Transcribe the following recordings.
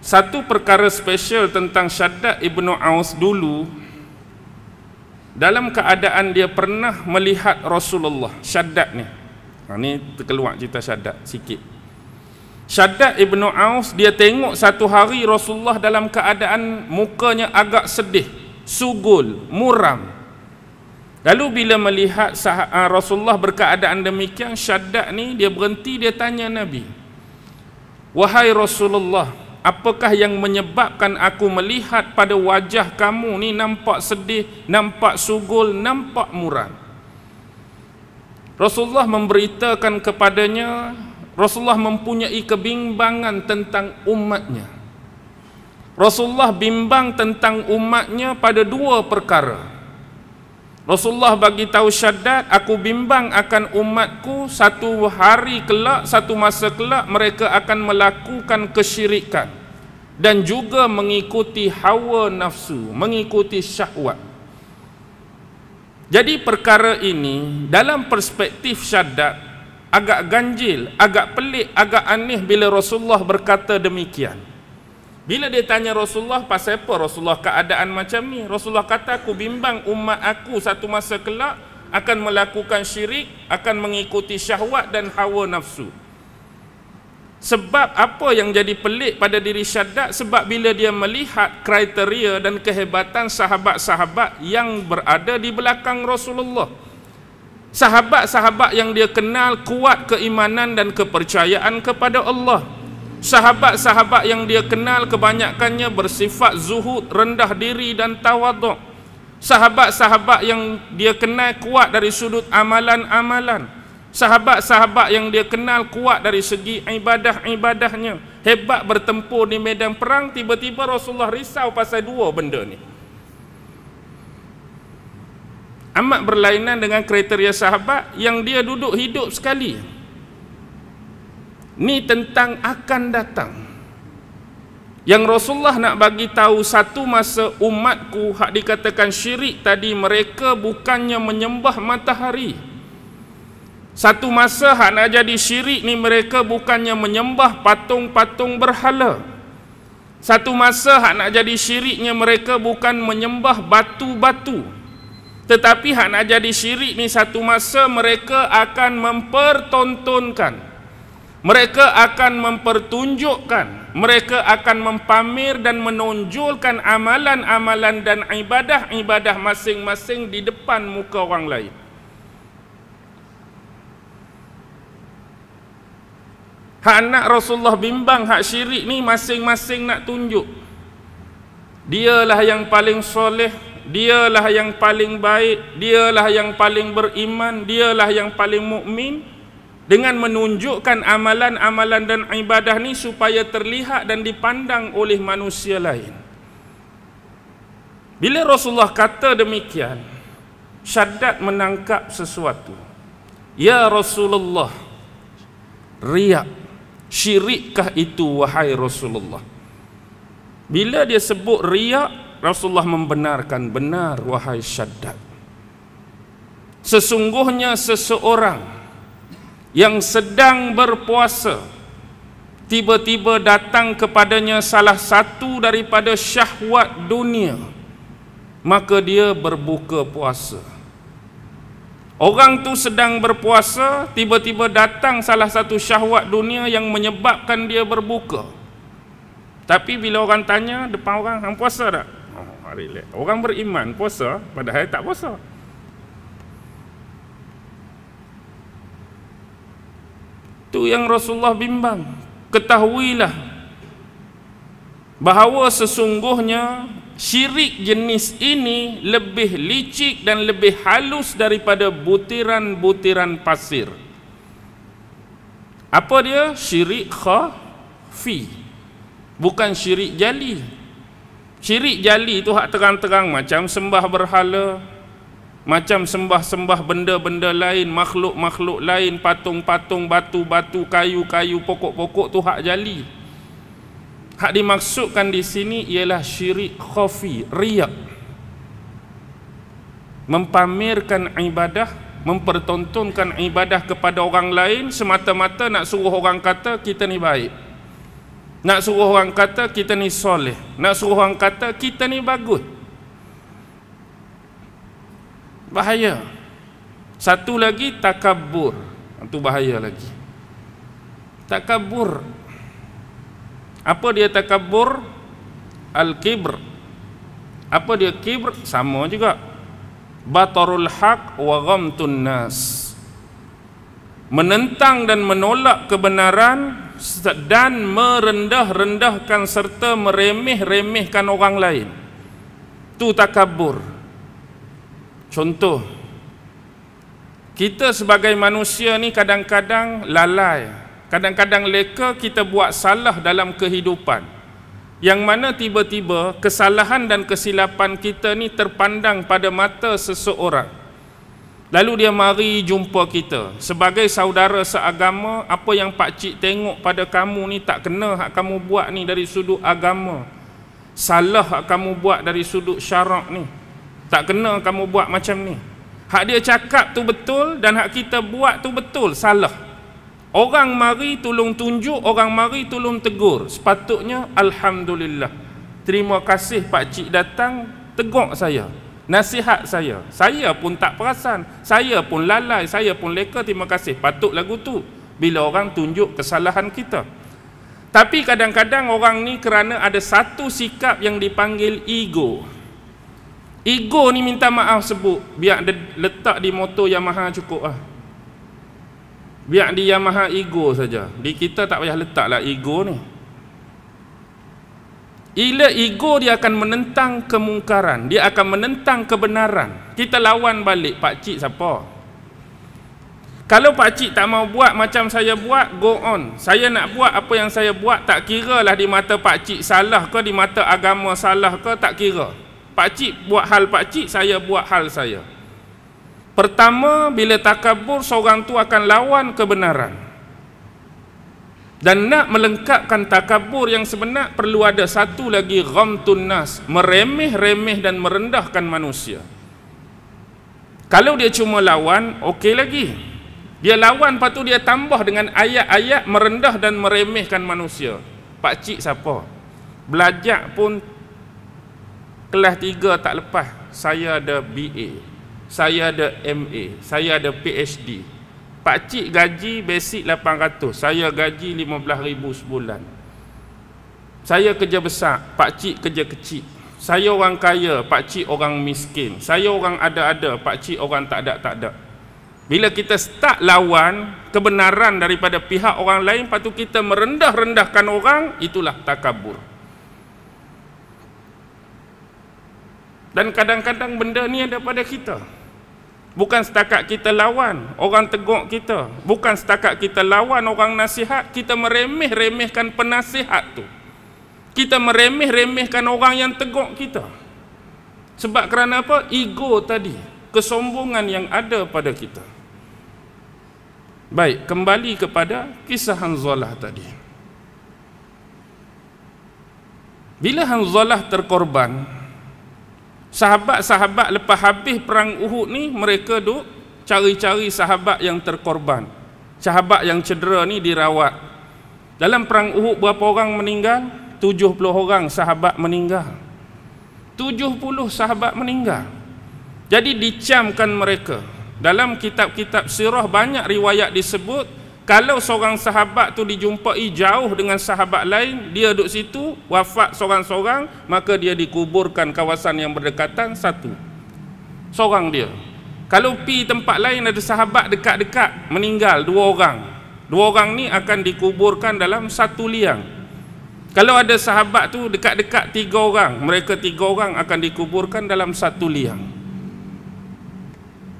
satu perkara special tentang Syaddad Ibnu Aus dulu dalam keadaan dia pernah melihat Rasulullah Syaddad ni ha, ni terkeluar cerita Syaddad sikit Syaddad Ibnu Aus dia tengok satu hari Rasulullah dalam keadaan mukanya agak sedih sugul, muram lalu bila melihat sah- ah, Rasulullah berkeadaan demikian Syaddad ni dia berhenti dia tanya Nabi wahai Rasulullah apakah yang menyebabkan aku melihat pada wajah kamu ni nampak sedih, nampak sugul, nampak muram? Rasulullah memberitakan kepadanya, Rasulullah mempunyai kebimbangan tentang umatnya. Rasulullah bimbang tentang umatnya pada dua Perkara Rasulullah bagi tahu syaddad aku bimbang akan umatku satu hari kelak satu masa kelak mereka akan melakukan kesyirikan dan juga mengikuti hawa nafsu mengikuti syahwat jadi perkara ini dalam perspektif syaddad agak ganjil agak pelik agak aneh bila Rasulullah berkata demikian bila dia tanya Rasulullah pasal apa Rasulullah keadaan macam ni? Rasulullah kata aku bimbang umat aku satu masa kelak akan melakukan syirik, akan mengikuti syahwat dan hawa nafsu. Sebab apa yang jadi pelik pada diri Syaddad sebab bila dia melihat kriteria dan kehebatan sahabat-sahabat yang berada di belakang Rasulullah. Sahabat-sahabat yang dia kenal kuat keimanan dan kepercayaan kepada Allah sahabat-sahabat yang dia kenal kebanyakannya bersifat zuhud, rendah diri dan tawaduk. Sahabat-sahabat yang dia kenal kuat dari sudut amalan-amalan. Sahabat-sahabat yang dia kenal kuat dari segi ibadah-ibadahnya. Hebat bertempur di medan perang, tiba-tiba Rasulullah risau pasal dua benda ni. Amat berlainan dengan kriteria sahabat yang dia duduk hidup sekali. Sekali ni tentang akan datang yang Rasulullah nak bagi tahu satu masa umatku hak dikatakan syirik tadi mereka bukannya menyembah matahari satu masa hak nak jadi syirik ni mereka bukannya menyembah patung-patung berhala satu masa hak nak jadi syiriknya mereka bukan menyembah batu-batu tetapi hak nak jadi syirik ni satu masa mereka akan mempertontonkan mereka akan mempertunjukkan, mereka akan mempamer dan menonjolkan amalan-amalan dan ibadah-ibadah masing-masing di depan muka orang lain. Hak anak Rasulullah bimbang, hak syirik ni masing-masing nak tunjuk. Dialah yang paling soleh, dialah yang paling baik, dialah yang paling beriman, dialah yang paling mukmin dengan menunjukkan amalan-amalan dan ibadah ni supaya terlihat dan dipandang oleh manusia lain. Bila Rasulullah kata demikian, syaddad menangkap sesuatu. Ya Rasulullah, riak syirikkah itu wahai Rasulullah? Bila dia sebut riak, Rasulullah membenarkan benar wahai syaddad. Sesungguhnya seseorang yang sedang berpuasa tiba-tiba datang kepadanya salah satu daripada syahwat dunia maka dia berbuka puasa orang tu sedang berpuasa tiba-tiba datang salah satu syahwat dunia yang menyebabkan dia berbuka tapi bila orang tanya depan orang hang puasa tak oh, orang beriman puasa padahal tak puasa Itu yang Rasulullah bimbang. Ketahuilah bahawa sesungguhnya syirik jenis ini lebih licik dan lebih halus daripada butiran-butiran pasir. Apa dia? Syirik khafi. Bukan syirik jali. Syirik jali itu hak terang-terang macam sembah berhala, macam sembah-sembah benda-benda lain makhluk-makhluk lain patung-patung batu-batu kayu-kayu pokok-pokok tu hak jali hak dimaksudkan di sini ialah syirik khafi riak mempamerkan ibadah mempertontonkan ibadah kepada orang lain semata-mata nak suruh orang kata kita ni baik nak suruh orang kata kita ni soleh nak suruh orang kata kita ni bagus bahaya satu lagi takabur itu bahaya lagi takabur apa dia takabur al-kibr apa dia kibr sama juga batarul haq wa ghamtun nas menentang dan menolak kebenaran dan merendah-rendahkan serta meremeh-remehkan orang lain Tu takabur takabur Contoh kita sebagai manusia ni kadang-kadang lalai, kadang-kadang leka kita buat salah dalam kehidupan. Yang mana tiba-tiba kesalahan dan kesilapan kita ni terpandang pada mata seseorang. Lalu dia mari jumpa kita. Sebagai saudara seagama, apa yang pak cik tengok pada kamu ni tak kena hak kamu buat ni dari sudut agama. Salah hak kamu buat dari sudut syarak ni tak kena kamu buat macam ni hak dia cakap tu betul dan hak kita buat tu betul salah orang mari tolong tunjuk orang mari tolong tegur sepatutnya Alhamdulillah terima kasih Pak Cik datang tegur saya nasihat saya saya pun tak perasan saya pun lalai saya pun leka terima kasih patut lagu tu bila orang tunjuk kesalahan kita tapi kadang-kadang orang ni kerana ada satu sikap yang dipanggil ego Ego ni minta maaf sebut Biar de, letak di motor Yamaha cukup lah Biar di Yamaha ego saja Di kita tak payah letak lah ego ni Ila ego dia akan menentang kemungkaran Dia akan menentang kebenaran Kita lawan balik Pak Cik siapa kalau pak cik tak mau buat macam saya buat, go on. Saya nak buat apa yang saya buat tak kira lah di mata pak cik salah ke di mata agama salah ke tak kira pakcik buat hal pakcik saya buat hal saya pertama bila takabur seorang tu akan lawan kebenaran dan nak melengkapkan takabur yang sebenar perlu ada satu lagi ghamtun nas meremeh-remeh dan merendahkan manusia kalau dia cuma lawan okey lagi dia lawan lepas tu dia tambah dengan ayat-ayat merendah dan meremehkan manusia pak cik siapa belajar pun kelas 3 tak lepas saya ada BA saya ada MA saya ada PhD pak cik gaji basic 800 saya gaji 15000 sebulan saya kerja besar pak cik kerja kecil saya orang kaya pak cik orang miskin saya orang ada-ada pak cik orang tak ada tak ada bila kita start lawan kebenaran daripada pihak orang lain patut kita merendah-rendahkan orang itulah takabur Dan kadang-kadang benda ni ada pada kita. Bukan setakat kita lawan orang tegur kita, bukan setakat kita lawan orang nasihat, kita meremeh-remehkan penasihat tu. Kita meremeh-remehkan orang yang tegur kita. Sebab kerana apa? Ego tadi, kesombongan yang ada pada kita. Baik, kembali kepada kisah Hanzalah tadi. Bila Hanzalah terkorban, sahabat-sahabat lepas habis perang Uhud ni mereka duk cari-cari sahabat yang terkorban sahabat yang cedera ni dirawat dalam perang Uhud berapa orang meninggal? 70 orang sahabat meninggal 70 sahabat meninggal jadi dicamkan mereka dalam kitab-kitab sirah banyak riwayat disebut kalau seorang sahabat tu dijumpai jauh dengan sahabat lain dia duduk situ wafat seorang-seorang maka dia dikuburkan kawasan yang berdekatan satu seorang dia kalau pi tempat lain ada sahabat dekat-dekat meninggal dua orang dua orang ni akan dikuburkan dalam satu liang kalau ada sahabat tu dekat-dekat tiga orang mereka tiga orang akan dikuburkan dalam satu liang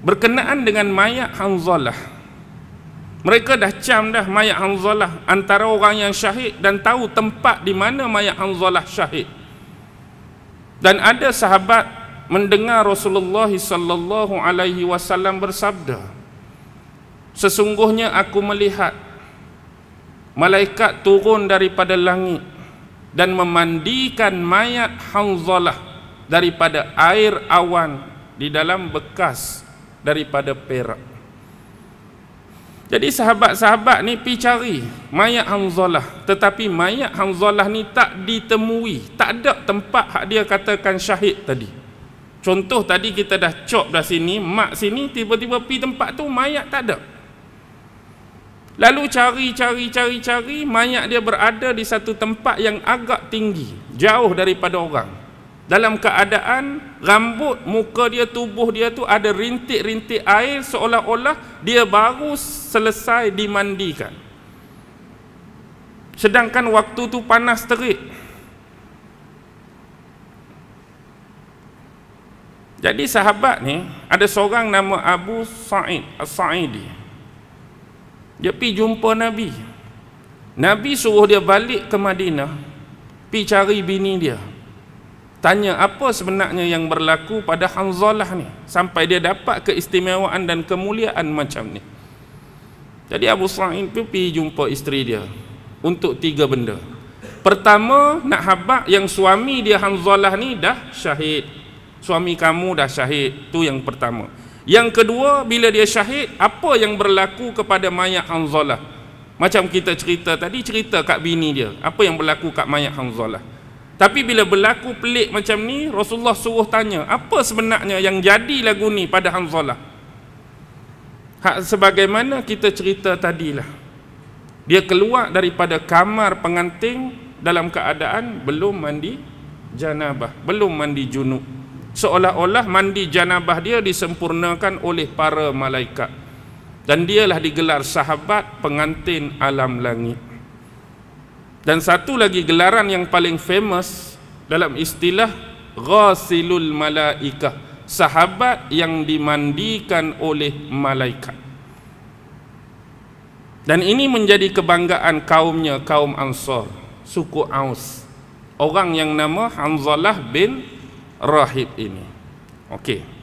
berkenaan dengan mayat Hanzalah mereka dah cam dah mayat Hanzalah antara orang yang syahid dan tahu tempat di mana mayat Hanzalah syahid. Dan ada sahabat mendengar Rasulullah sallallahu alaihi wasallam bersabda, "Sesungguhnya aku melihat malaikat turun daripada langit dan memandikan mayat Hanzalah daripada air awan di dalam bekas daripada perak." Jadi sahabat-sahabat ni pergi cari mayat Hamzalah. Tetapi mayat Hamzalah ni tak ditemui. Tak ada tempat hak dia katakan syahid tadi. Contoh tadi kita dah cop dah sini, mak sini tiba-tiba pergi tempat tu mayat tak ada. Lalu cari cari cari cari mayat dia berada di satu tempat yang agak tinggi, jauh daripada orang dalam keadaan rambut muka dia tubuh dia tu ada rintik-rintik air seolah-olah dia baru selesai dimandikan sedangkan waktu tu panas terik jadi sahabat ni ada seorang nama Abu Sa'id As-Sa'idi dia pergi jumpa Nabi Nabi suruh dia balik ke Madinah pergi cari bini dia tanya apa sebenarnya yang berlaku pada Hanzalah ni sampai dia dapat keistimewaan dan kemuliaan macam ni jadi Abu Sa'id pun pergi jumpa isteri dia untuk tiga benda pertama nak habak yang suami dia Hanzalah ni dah syahid suami kamu dah syahid tu yang pertama yang kedua bila dia syahid apa yang berlaku kepada mayat Hanzalah macam kita cerita tadi cerita kat bini dia apa yang berlaku kat mayat Hanzalah tapi bila berlaku pelik macam ni, Rasulullah suruh tanya, apa sebenarnya yang jadi lagu ni pada Hanzalah? Hak sebagaimana kita cerita tadilah. Dia keluar daripada kamar pengantin dalam keadaan belum mandi janabah, belum mandi junub. Seolah-olah mandi janabah dia disempurnakan oleh para malaikat. Dan dialah digelar sahabat pengantin alam langit. Dan satu lagi gelaran yang paling famous dalam istilah Ghasilul Malaikah. Sahabat yang dimandikan oleh malaikat. Dan ini menjadi kebanggaan kaumnya, kaum Ansar, suku Aus. Orang yang nama Hanzalah bin Rahib ini. Okey.